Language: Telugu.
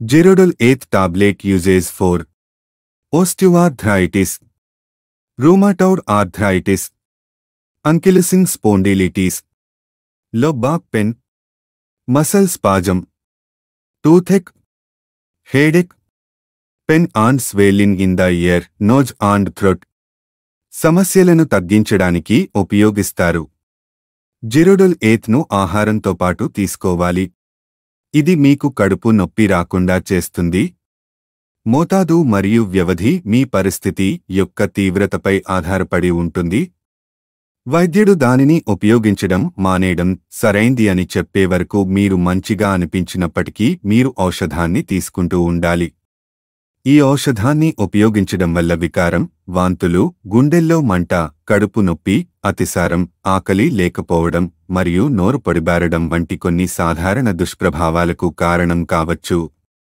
Gerodol 8 tablet uses for osteoarthritis, rheumatoid arthritis, ankylosing spondylitis, low back pain, muscle spasm, toothache, headache, pain and swelling in the ear nose and throat సమస్యలను తగ్గించడానికి ఉపయోగిస్తారు జిరోడల్ ఏత్ను ఆహారంతో పాటు తీసుకోవాలి ఇది మీకు కడుపు నొప్పి రాకుండా చేస్తుంది మోతాదు మరియు వ్యవధి మీ పరిస్థితి యొక్క తీవ్రతపై ఆధారపడి ఉంటుంది వైద్యుడు దానిని ఉపయోగించడం మానేయడం సరైంది అని చెప్పే వరకు మీరు మంచిగా అనిపించినప్పటికీ మీరు ఔషధాన్ని తీసుకుంటూ ఉండాలి ఈ ఔషధాన్ని ఉపయోగించడం వల్ల వికారం వాంతులు గుండెల్లో మంట కడుపు నొప్పి అతిసారం ఆకలి లేకపోవడం మరియు నోరు పొడిబారడం వంటి కొన్ని సాధారణ దుష్ప్రభావాలకు కారణం కావచ్చు